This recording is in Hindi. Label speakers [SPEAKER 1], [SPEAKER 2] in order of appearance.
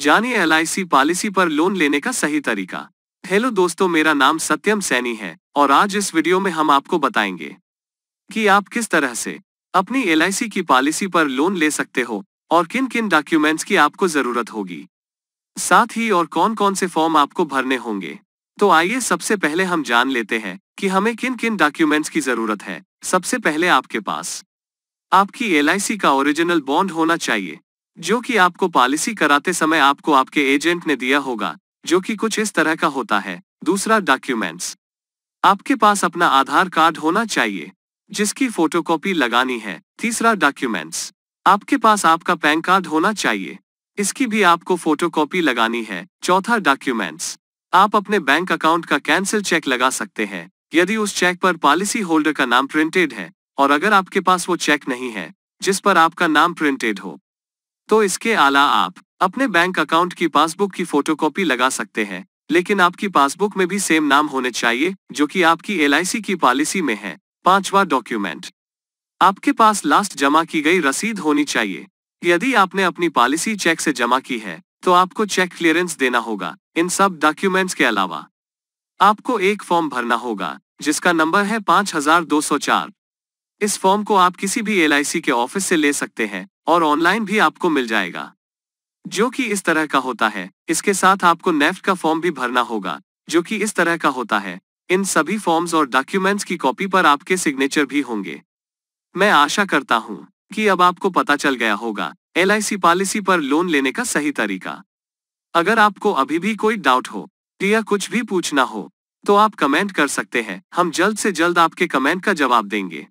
[SPEAKER 1] जानिए एल पॉलिसी पर लोन लेने का सही तरीका हेलो दोस्तों मेरा नाम सत्यम सैनी है और आज इस वीडियो में हम आपको बताएंगे कि आप किस तरह से अपनी एल की पॉलिसी पर लोन ले सकते हो और किन किन डॉक्यूमेंट्स की आपको जरूरत होगी साथ ही और कौन कौन से फॉर्म आपको भरने होंगे तो आइए सबसे पहले हम जान लेते हैं कि हमें किन किन डॉक्यूमेंट्स की जरूरत है सबसे पहले आपके पास आपकी एल का ओरिजिनल बॉन्ड होना चाहिए जो कि आपको पॉलिसी कराते समय आपको आपके एजेंट ने दिया होगा जो कि कुछ इस तरह का होता है दूसरा डॉक्यूमेंट्स आपके पास अपना आधार कार्ड होना चाहिए जिसकी फोटोकॉपी लगानी है तीसरा डॉक्यूमेंट्स आपके पास आपका पैन कार्ड होना चाहिए इसकी भी आपको फोटोकॉपी लगानी है चौथा डॉक्यूमेंट्स आप अपने बैंक अकाउंट का कैंसिल चेक लगा सकते हैं यदि उस चेक पर पॉलिसी होल्डर का नाम प्रिंटेड है और अगर आपके पास वो चेक नहीं है जिस पर आपका नाम प्रिंटेड हो तो इसके अला आप अपने बैंक अकाउंट की पासबुक की फोटोकॉपी लगा सकते हैं लेकिन आपकी पासबुक में भी सेम नाम होने चाहिए जो कि आपकी एल की पॉलिसी में है पांचवा डॉक्यूमेंट आपके पास लास्ट जमा की गई रसीद होनी चाहिए यदि आपने अपनी पॉलिसी चेक से जमा की है तो आपको चेक क्लियरेंस देना होगा इन सब डॉक्यूमेंट्स के अलावा आपको एक फॉर्म भरना होगा जिसका नंबर है चार इस फॉर्म को आप किसी भी एल के ऑफिस से ले सकते हैं और ऑनलाइन भी आपको मिल जाएगा जो कि इस तरह का होता है इसके साथ आपको नेफ्ट का फॉर्म भी भरना होगा जो कि इस तरह का होता है इन सभी फॉर्म्स और डॉक्यूमेंट्स की कॉपी पर आपके सिग्नेचर भी होंगे मैं आशा करता हूँ कि अब आपको पता चल गया होगा एल पॉलिसी पर लोन लेने का सही तरीका अगर आपको अभी भी कोई डाउट हो या कुछ भी पूछना हो तो आप कमेंट कर सकते हैं हम जल्द से जल्द आपके कमेंट का जवाब देंगे